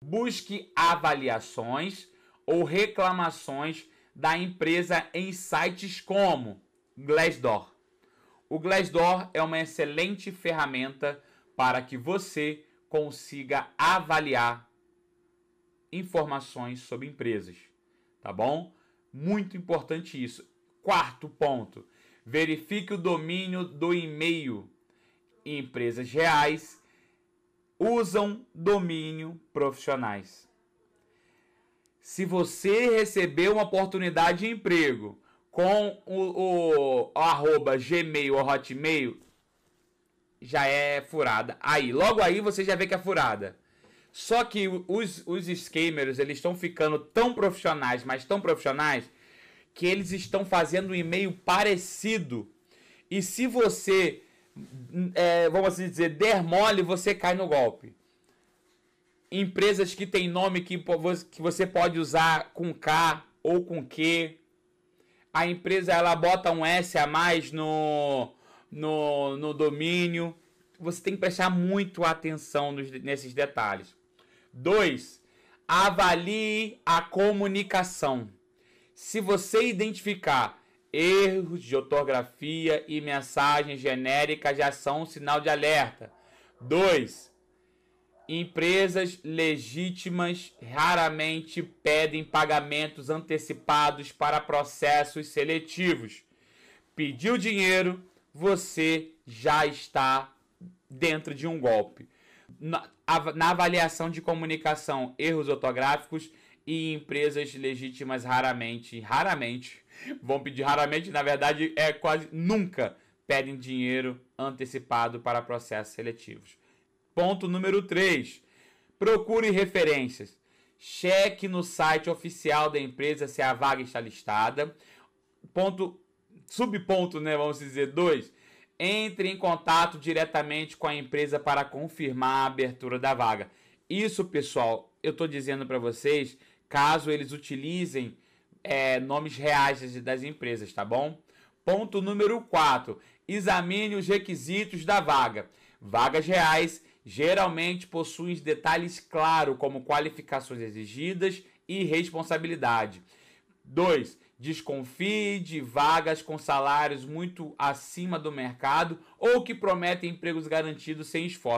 Busque avaliações ou reclamações da empresa em sites como Glassdoor. O Glassdoor é uma excelente ferramenta para que você consiga avaliar informações sobre empresas, tá bom? Muito importante isso. Quarto ponto: verifique o domínio do e-mail. Empresas reais usam domínio profissionais. Se você recebeu uma oportunidade de emprego com o, o, o arroba Gmail ou Hotmail, já é furada. Aí, logo aí você já vê que é furada. Só que os, os scammers, eles estão ficando tão profissionais, mas tão profissionais, que eles estão fazendo um e-mail parecido. E se você é, vamos assim dizer, der mole, você cai no golpe. Empresas que tem nome que, que você pode usar com K ou com Q. A empresa ela bota um S a mais no, no, no domínio. Você tem que prestar muito atenção nos, nesses detalhes. Dois, avalie a comunicação. Se você identificar Erros de ortografia e mensagens genéricas já são um sinal de alerta. 2. Empresas legítimas raramente pedem pagamentos antecipados para processos seletivos. Pediu dinheiro, você já está dentro de um golpe. Na, avaliação de comunicação, erros ortográficos e empresas legítimas raramente, raramente, vão pedir raramente, na verdade é quase nunca, pedem dinheiro antecipado para processos seletivos. Ponto número 3. Procure referências. Cheque no site oficial da empresa se a vaga está listada. Ponto subponto, né, vamos dizer, 2. Entre em contato diretamente com a empresa para confirmar a abertura da vaga. Isso, pessoal, eu estou dizendo para vocês caso eles utilizem é, nomes reais das empresas, tá bom? Ponto número 4. Examine os requisitos da vaga. Vagas reais geralmente possuem detalhes claros, como qualificações exigidas e responsabilidade. 2. Desconfie de vagas com salários muito acima do mercado ou que prometem empregos garantidos sem esforço.